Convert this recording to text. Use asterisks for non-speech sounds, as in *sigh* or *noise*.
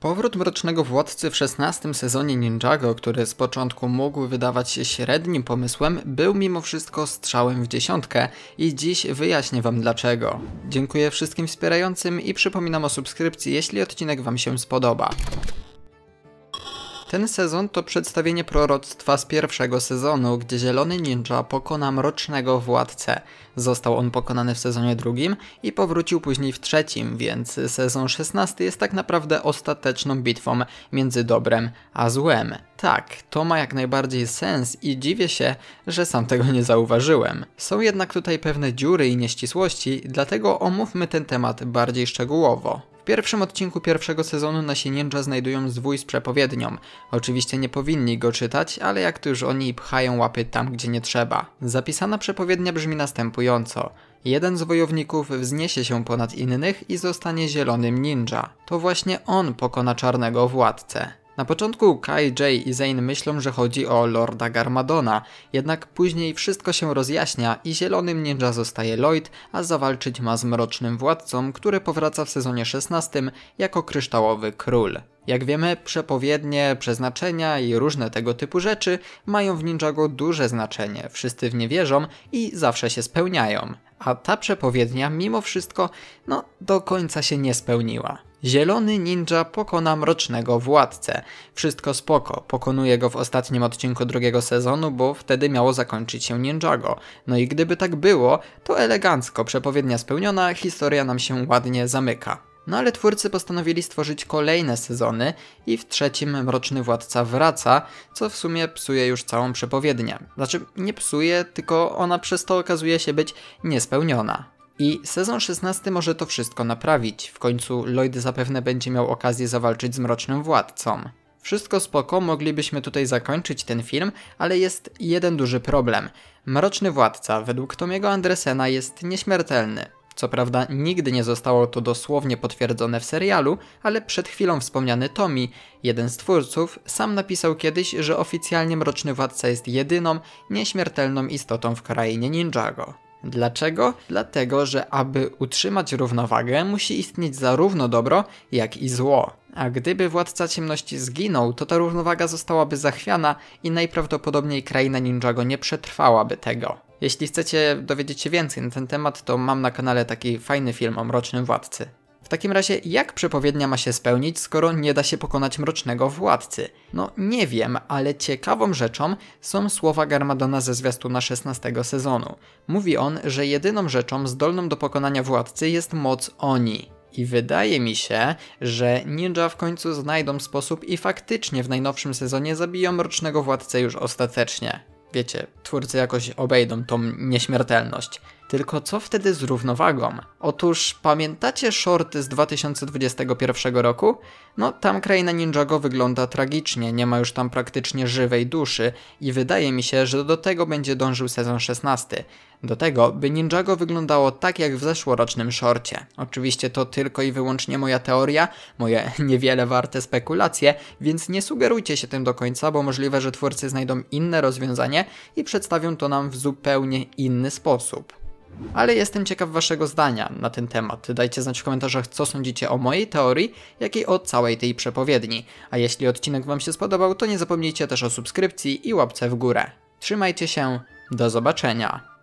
Powrót Mrocznego Władcy w szesnastym sezonie Ninjago, który z początku mógł wydawać się średnim pomysłem, był mimo wszystko strzałem w dziesiątkę i dziś wyjaśnię Wam dlaczego. Dziękuję wszystkim wspierającym i przypominam o subskrypcji, jeśli odcinek Wam się spodoba. Ten sezon to przedstawienie proroctwa z pierwszego sezonu, gdzie Zielony Ninja pokona Mrocznego Władcę. Został on pokonany w sezonie drugim i powrócił później w trzecim, więc sezon szesnasty jest tak naprawdę ostateczną bitwą między dobrem a złem. Tak, to ma jak najbardziej sens i dziwię się, że sam tego nie zauważyłem. Są jednak tutaj pewne dziury i nieścisłości, dlatego omówmy ten temat bardziej szczegółowo pierwszym odcinku pierwszego sezonu nasi ninja znajdują zwój z przepowiednią. Oczywiście nie powinni go czytać, ale jak to już oni pchają łapy tam, gdzie nie trzeba. Zapisana przepowiednia brzmi następująco. Jeden z wojowników wzniesie się ponad innych i zostanie zielonym ninja. To właśnie on pokona czarnego władcę. Na początku Kai, Jay i Zane myślą, że chodzi o Lorda Garmadona, jednak później wszystko się rozjaśnia i zielonym ninja zostaje Lloyd, a zawalczyć ma z mrocznym władcą, który powraca w sezonie 16 jako kryształowy król. Jak wiemy, przepowiednie, przeznaczenia i różne tego typu rzeczy mają w Ninjago duże znaczenie, wszyscy w nie wierzą i zawsze się spełniają. A ta przepowiednia mimo wszystko, no, do końca się nie spełniła. Zielony ninja pokona mrocznego władcę. Wszystko spoko, pokonuje go w ostatnim odcinku drugiego sezonu, bo wtedy miało zakończyć się Ninjago. No i gdyby tak było, to elegancko, przepowiednia spełniona, historia nam się ładnie zamyka. No ale twórcy postanowili stworzyć kolejne sezony i w trzecim Mroczny Władca wraca, co w sumie psuje już całą przepowiednię. Znaczy nie psuje, tylko ona przez to okazuje się być niespełniona. I sezon 16 może to wszystko naprawić. W końcu Lloyd zapewne będzie miał okazję zawalczyć z Mrocznym Władcą. Wszystko spoko, moglibyśmy tutaj zakończyć ten film, ale jest jeden duży problem. Mroczny Władca według Tomiego Andresena jest nieśmiertelny. Co prawda nigdy nie zostało to dosłownie potwierdzone w serialu, ale przed chwilą wspomniany Tomi, jeden z twórców, sam napisał kiedyś, że oficjalnie Mroczny Władca jest jedyną, nieśmiertelną istotą w krainie Ninjago. Dlaczego? Dlatego, że aby utrzymać równowagę, musi istnieć zarówno dobro, jak i zło. A gdyby władca ciemności zginął, to ta równowaga zostałaby zachwiana i najprawdopodobniej kraina Ninjago nie przetrwałaby tego. Jeśli chcecie dowiedzieć się więcej na ten temat, to mam na kanale taki fajny film o Mrocznym Władcy. W takim razie, jak przepowiednia ma się spełnić, skoro nie da się pokonać mrocznego władcy? No nie wiem, ale ciekawą rzeczą są słowa Garmadona ze zwiastuna 16 sezonu. Mówi on, że jedyną rzeczą zdolną do pokonania władcy jest moc Oni. I wydaje mi się, że ninja w końcu znajdą sposób i faktycznie w najnowszym sezonie zabiją mrocznego władcę już ostatecznie. Wiecie, twórcy jakoś obejdą tą nieśmiertelność. Tylko co wtedy z równowagą? Otóż pamiętacie shorty z 2021 roku? No tam kraina Ninjago wygląda tragicznie, nie ma już tam praktycznie żywej duszy i wydaje mi się, że do tego będzie dążył sezon 16. Do tego, by Ninjago wyglądało tak jak w zeszłorocznym shorcie. Oczywiście to tylko i wyłącznie moja teoria, moje *laughs* niewiele warte spekulacje, więc nie sugerujcie się tym do końca, bo możliwe, że twórcy znajdą inne rozwiązanie i przedstawią to nam w zupełnie inny sposób. Ale jestem ciekaw Waszego zdania na ten temat. Dajcie znać w komentarzach, co sądzicie o mojej teorii, jak i o całej tej przepowiedni. A jeśli odcinek Wam się spodobał, to nie zapomnijcie też o subskrypcji i łapce w górę. Trzymajcie się, do zobaczenia.